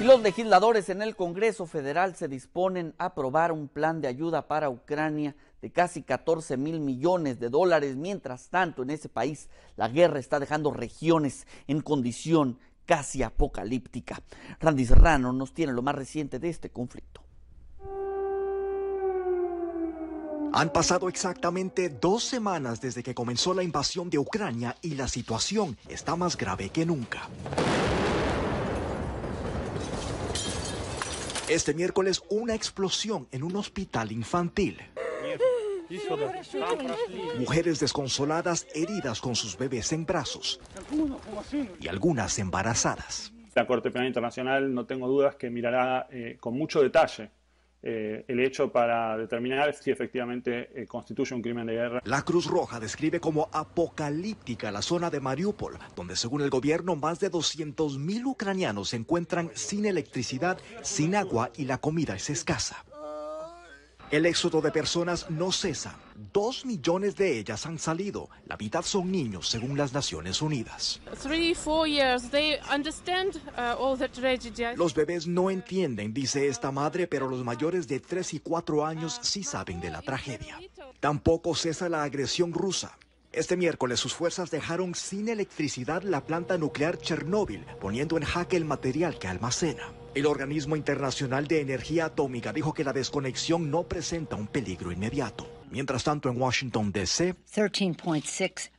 Y los legisladores en el Congreso Federal se disponen a aprobar un plan de ayuda para Ucrania de casi 14 mil millones de dólares. Mientras tanto, en ese país, la guerra está dejando regiones en condición casi apocalíptica. Randy Serrano nos tiene lo más reciente de este conflicto. Han pasado exactamente dos semanas desde que comenzó la invasión de Ucrania y la situación está más grave que nunca. Este miércoles una explosión en un hospital infantil. Mujeres desconsoladas heridas con sus bebés en brazos y algunas embarazadas. La Corte Penal Internacional no tengo dudas que mirará eh, con mucho detalle eh, el hecho para determinar si efectivamente eh, constituye un crimen de guerra. La Cruz Roja describe como apocalíptica la zona de Mariupol, donde según el gobierno más de 200.000 ucranianos se encuentran sin electricidad, sin agua y la comida es escasa. El éxodo de personas no cesa. Dos millones de ellas han salido. La mitad son niños, según las Naciones Unidas. Uh, los bebés no entienden, dice esta madre, pero los mayores de 3 y 4 años sí saben de la tragedia. Tampoco cesa la agresión rusa. Este miércoles sus fuerzas dejaron sin electricidad la planta nuclear Chernóbil, poniendo en jaque el material que almacena. El Organismo Internacional de Energía Atómica dijo que la desconexión no presenta un peligro inmediato. Mientras tanto, en Washington, D.C., 13.6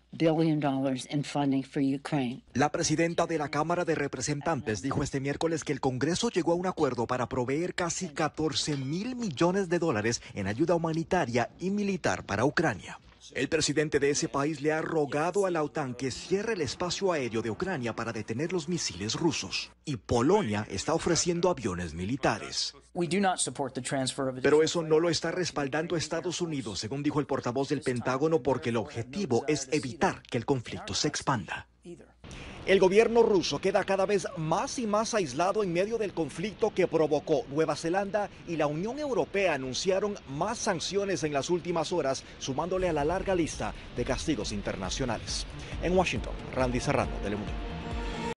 la presidenta de la Cámara de Representantes dijo este miércoles que el Congreso llegó a un acuerdo para proveer casi 14 mil millones de dólares en ayuda humanitaria y militar para Ucrania. El presidente de ese país le ha rogado a la OTAN que cierre el espacio aéreo de Ucrania para detener los misiles rusos. Y Polonia está ofreciendo aviones militares. Pero eso no lo está respaldando Estados Unidos, según dijo el portavoz del Pentágono, porque el objetivo es evitar que el conflicto se expanda. El gobierno ruso queda cada vez más y más aislado en medio del conflicto que provocó Nueva Zelanda y la Unión Europea anunciaron más sanciones en las últimas horas, sumándole a la larga lista de castigos internacionales. En Washington, Randy Serrano, Telemundo.